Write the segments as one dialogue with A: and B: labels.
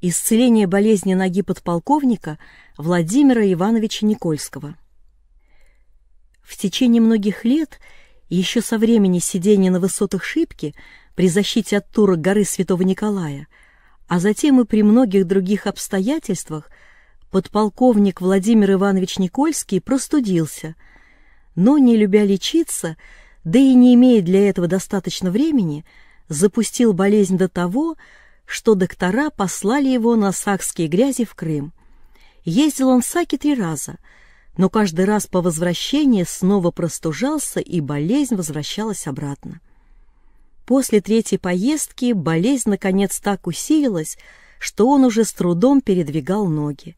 A: Исцеление болезни ноги подполковника Владимира Ивановича Никольского. В течение многих лет, еще со времени сидения на высотах Шипки при защите от турок горы Святого Николая, а затем и при многих других обстоятельствах, подполковник Владимир Иванович Никольский простудился, но, не любя лечиться, да и не имея для этого достаточно времени, запустил болезнь до того, что доктора послали его на сакские грязи в Крым. Ездил он в Саки три раза, но каждый раз по возвращении снова простужался, и болезнь возвращалась обратно. После третьей поездки болезнь наконец так усилилась, что он уже с трудом передвигал ноги.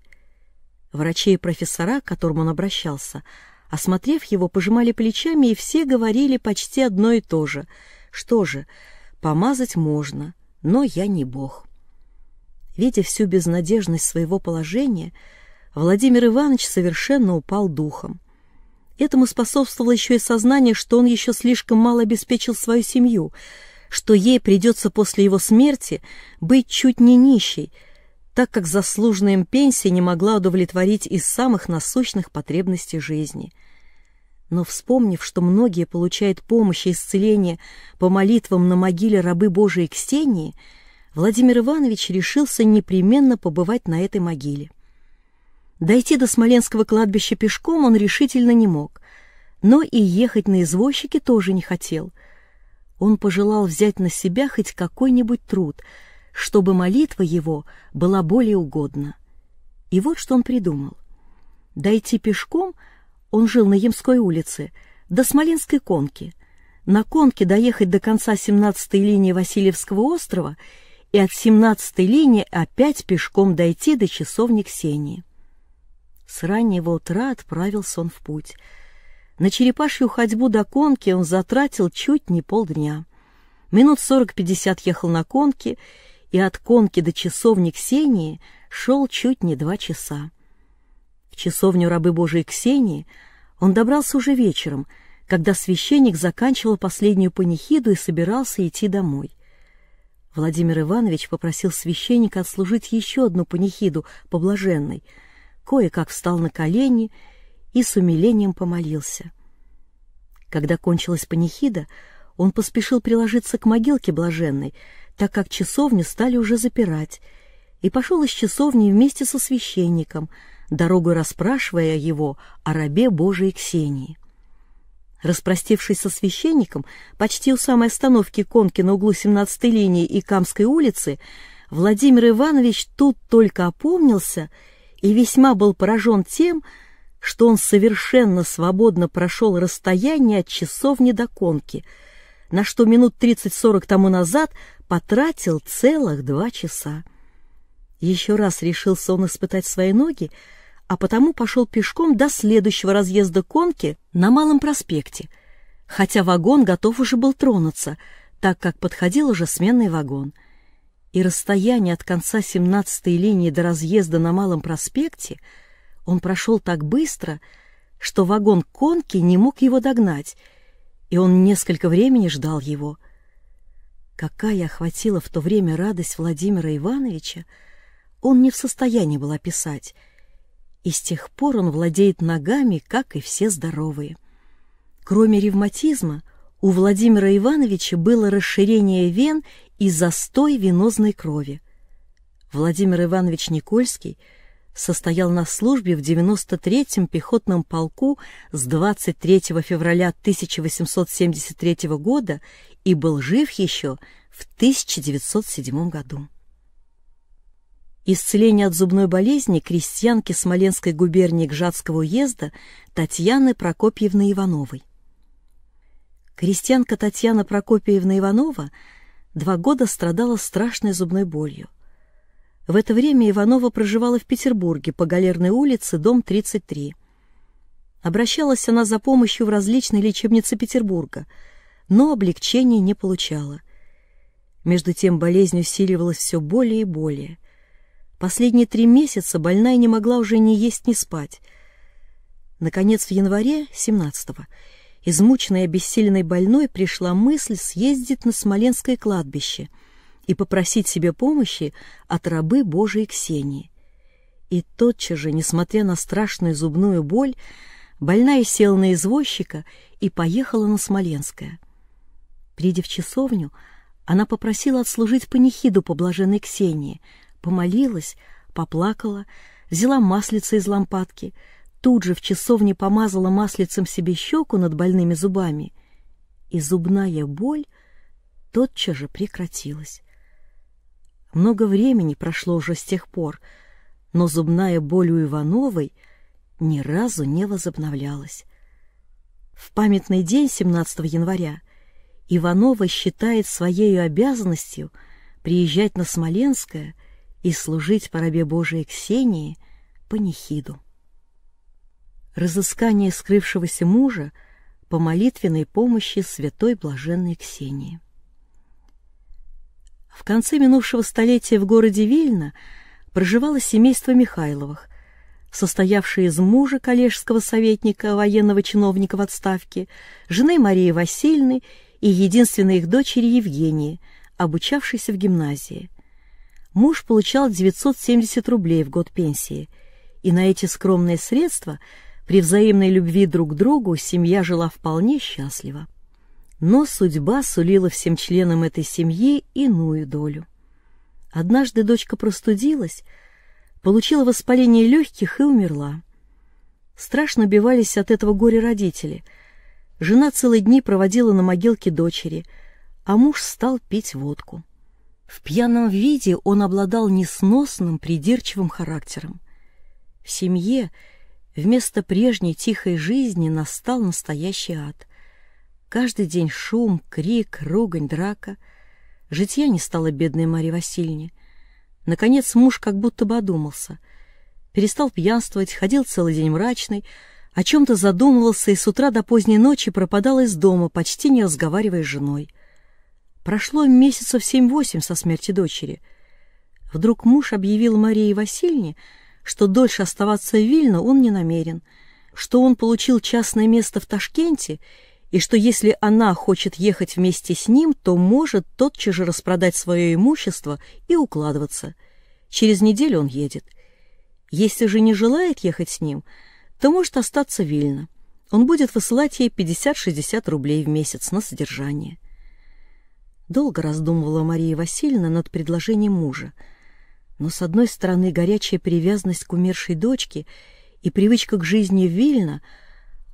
A: Врачи и профессора, к которым он обращался, осмотрев его, пожимали плечами, и все говорили почти одно и то же. Что же, помазать можно, но я не бог. Видя всю безнадежность своего положения, Владимир Иванович совершенно упал духом. Этому способствовало еще и сознание, что он еще слишком мало обеспечил свою семью, что ей придется после его смерти быть чуть не нищей, так как заслуженная им пенсия не могла удовлетворить из самых насущных потребностей жизни — но вспомнив, что многие получают помощь и исцеление по молитвам на могиле рабы Божией Ксении, Владимир Иванович решился непременно побывать на этой могиле. Дойти до Смоленского кладбища пешком он решительно не мог, но и ехать на извозчике тоже не хотел. Он пожелал взять на себя хоть какой-нибудь труд, чтобы молитва его была более угодна. И вот что он придумал. Дойти пешком — он жил на Ямской улице, до Смоленской конки. На конке доехать до конца 17-й линии Васильевского острова и от 17-й линии опять пешком дойти до часовни Ксении. С раннего утра отправился он в путь. На черепашью ходьбу до конки он затратил чуть не полдня. Минут сорок-пятьдесят ехал на конке, и от конки до часовни Ксении шел чуть не два часа часовню рабы Божией Ксении, он добрался уже вечером, когда священник заканчивал последнюю панихиду и собирался идти домой. Владимир Иванович попросил священника отслужить еще одну панихиду по блаженной, кое-как встал на колени и с умилением помолился. Когда кончилась панихида, он поспешил приложиться к могилке блаженной, так как часовню стали уже запирать, и пошел из часовни вместе со священником — дорогу расспрашивая его о рабе Божией Ксении. Распростившись со священником, почти у самой остановки конки на углу 17-й линии и Камской улицы, Владимир Иванович тут только опомнился и весьма был поражен тем, что он совершенно свободно прошел расстояние от часовни до конки, на что минут 30-40 тому назад потратил целых два часа. Еще раз решился он испытать свои ноги, а потому пошел пешком до следующего разъезда конки на Малом проспекте, хотя вагон готов уже был тронуться, так как подходил уже сменный вагон. И расстояние от конца 17-й линии до разъезда на Малом проспекте он прошел так быстро, что вагон конки не мог его догнать, и он несколько времени ждал его. Какая охватила в то время радость Владимира Ивановича, он не в состоянии был описать — и с тех пор он владеет ногами, как и все здоровые. Кроме ревматизма, у Владимира Ивановича было расширение вен и застой венозной крови. Владимир Иванович Никольский состоял на службе в 93-м пехотном полку с 23 февраля 1873 года и был жив еще в 1907 году. Исцеление от зубной болезни крестьянки Смоленской губернии Гжатского уезда Татьяны Прокопьевны Ивановой. Крестьянка Татьяна Прокопьевна Иванова два года страдала страшной зубной болью. В это время Иванова проживала в Петербурге по Галерной улице, дом 33. Обращалась она за помощью в различные лечебницы Петербурга, но облегчения не получала. Между тем болезнь усиливалась все более и более – Последние три месяца больная не могла уже ни есть, ни спать. Наконец, в январе 17-го, измученной и обессиленной больной пришла мысль съездить на Смоленское кладбище и попросить себе помощи от рабы Божией Ксении. И тотчас же, несмотря на страшную зубную боль, больная села на извозчика и поехала на Смоленское. Придя в часовню, она попросила отслужить панихиду по блаженной Ксении — помолилась, поплакала, взяла маслице из лампадки, тут же в часовне помазала маслицем себе щеку над больными зубами, и зубная боль тотчас же прекратилась. Много времени прошло уже с тех пор, но зубная боль у Ивановой ни разу не возобновлялась. В памятный день 17 января Иванова считает своей обязанностью приезжать на Смоленское – и служить по рабе Божией Ксении панихиду. Разыскание скрывшегося мужа по молитвенной помощи святой блаженной Ксении. В конце минувшего столетия в городе Вильно проживало семейство Михайловых, состоявшее из мужа коллежского советника, военного чиновника в отставке, жены Марии Васильевны и единственной их дочери Евгении, обучавшейся в гимназии – муж получал 970 рублей в год пенсии, и на эти скромные средства при взаимной любви друг к другу семья жила вполне счастливо. Но судьба сулила всем членам этой семьи иную долю. Однажды дочка простудилась, получила воспаление легких и умерла. Страшно бивались от этого горе родители. Жена целые дни проводила на могилке дочери, а муж стал пить водку. В пьяном виде он обладал несносным, придирчивым характером. В семье вместо прежней тихой жизни настал настоящий ад. Каждый день шум, крик, ругань, драка. Житья не стало бедной Марье Васильевне. Наконец муж как будто бы одумался. Перестал пьянствовать, ходил целый день мрачный, о чем-то задумывался и с утра до поздней ночи пропадал из дома, почти не разговаривая с женой. Прошло месяцев семь-восемь со смерти дочери. Вдруг муж объявил Марии Васильевне, что дольше оставаться в Вильно он не намерен, что он получил частное место в Ташкенте и что если она хочет ехать вместе с ним, то может тотчас же распродать свое имущество и укладываться. Через неделю он едет. Если же не желает ехать с ним, то может остаться Вильно. Он будет высылать ей 50-60 рублей в месяц на содержание. Долго раздумывала Мария Васильевна над предложением мужа. Но, с одной стороны, горячая привязанность к умершей дочке и привычка к жизни вильно,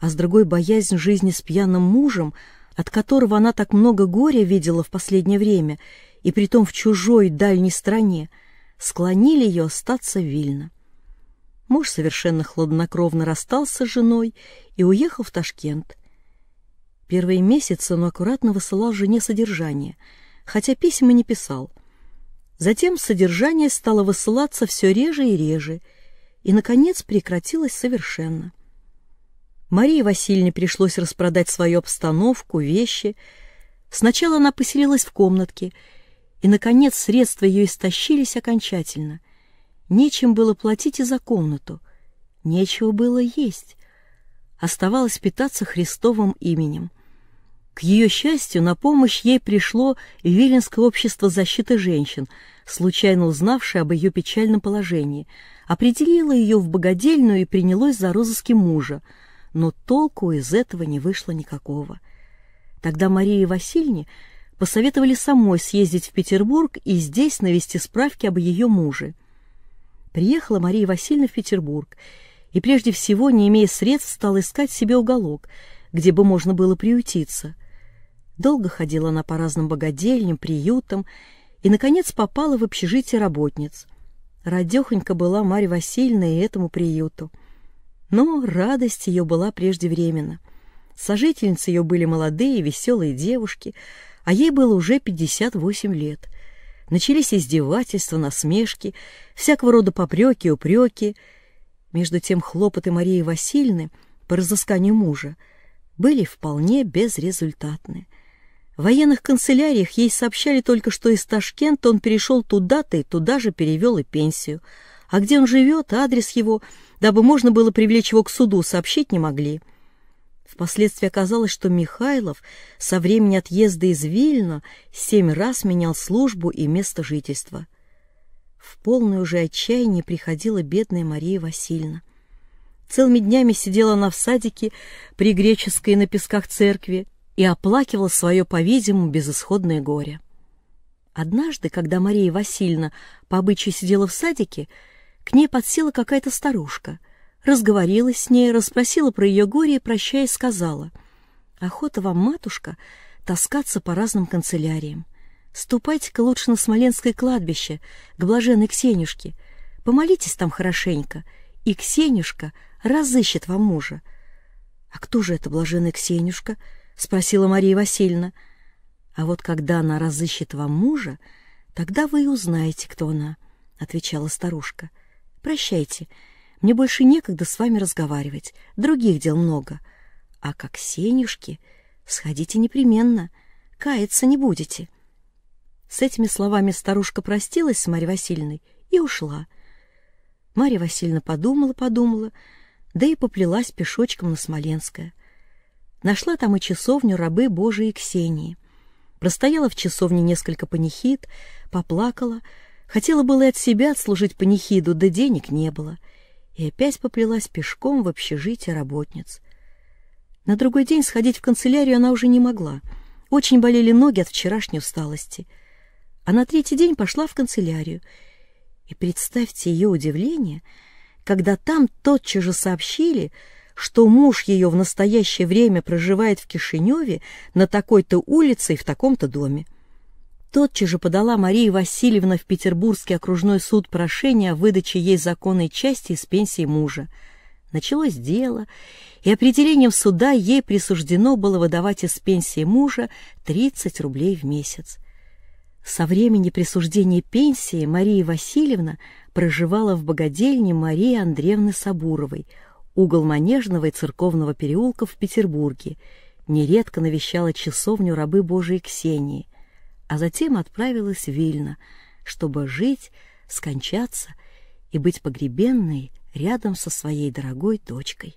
A: а с другой — боязнь жизни с пьяным мужем, от которого она так много горя видела в последнее время, и притом в чужой дальней стране, склонили ее остаться вильно. Муж совершенно хладнокровно расстался с женой и уехал в Ташкент — Первые месяцы он аккуратно высылал жене содержание, хотя письма не писал. Затем содержание стало высылаться все реже и реже, и, наконец, прекратилось совершенно. Марии Васильевне пришлось распродать свою обстановку, вещи. Сначала она поселилась в комнатке, и, наконец, средства ее истощились окончательно. Нечем было платить и за комнату, нечего было есть. Оставалось питаться Христовым именем. К ее счастью, на помощь ей пришло Виленское общество защиты женщин, случайно узнавшее об ее печальном положении, определило ее в богадельную и принялось за розыски мужа, но толку из этого не вышло никакого. Тогда Марии Васильевне посоветовали самой съездить в Петербург и здесь навести справки об ее муже. Приехала Мария Васильевна в Петербург и прежде всего, не имея средств, стала искать себе уголок, где бы можно было приютиться – Долго ходила она по разным богадельням, приютам и, наконец, попала в общежитие работниц. Радехонька была Марья Васильевна и этому приюту. Но радость ее была преждевременна. Сожительницы ее были молодые и веселые девушки, а ей было уже 58 лет. Начались издевательства, насмешки, всякого рода попреки, упреки. Между тем хлопоты Марии Васильевны по разысканию мужа были вполне безрезультатны. В военных канцеляриях ей сообщали только, что из Ташкента он перешел туда-то и туда же перевел и пенсию. А где он живет, адрес его, дабы можно было привлечь его к суду, сообщить не могли. Впоследствии оказалось, что Михайлов со времени отъезда из Вильно семь раз менял службу и место жительства. В полное уже отчаяние приходила бедная Мария Васильевна. Целыми днями сидела она в садике при греческой на песках церкви, и оплакивал свое, по-видимому, безысходное горе. Однажды, когда Мария Васильевна по обычаю сидела в садике, к ней подсела какая-то старушка, разговорилась с ней, расспросила про ее горе и, прощаясь, сказала, «Охота вам, матушка, таскаться по разным канцеляриям. Ступайте-ка лучше на Смоленское кладбище, к блаженной Ксенюшке. Помолитесь там хорошенько, и Ксенюшка разыщет вам мужа». «А кто же эта блаженная Ксенюшка?» — спросила Мария Васильевна. «А вот когда она разыщет вам мужа, тогда вы и узнаете, кто она», — отвечала старушка. «Прощайте, мне больше некогда с вами разговаривать, других дел много. А как сенюшки, сходите непременно, каяться не будете». С этими словами старушка простилась с Марьей Васильевной и ушла. Марья Васильевна подумала-подумала, да и поплелась пешочком на Смоленское — Нашла там и часовню рабы Божией Ксении. Простояла в часовне несколько панихид, поплакала, хотела было и от себя отслужить панихиду, да денег не было. И опять поплелась пешком в общежитие работниц. На другой день сходить в канцелярию она уже не могла. Очень болели ноги от вчерашней усталости. А на третий день пошла в канцелярию. И представьте ее удивление, когда там тотчас же сообщили, что муж ее в настоящее время проживает в Кишиневе на такой-то улице и в таком-то доме. Тотчас же подала Мария Васильевна в Петербургский окружной суд прошение о выдаче ей законной части из пенсии мужа. Началось дело, и определением суда ей присуждено было выдавать из пенсии мужа 30 рублей в месяц. Со времени присуждения пенсии Мария Васильевна проживала в богадельне Марии Андреевны Сабуровой, угол Манежного и Церковного переулка в Петербурге, нередко навещала часовню рабы Божией Ксении, а затем отправилась в Вильно, чтобы жить, скончаться и быть погребенной рядом со своей дорогой дочкой.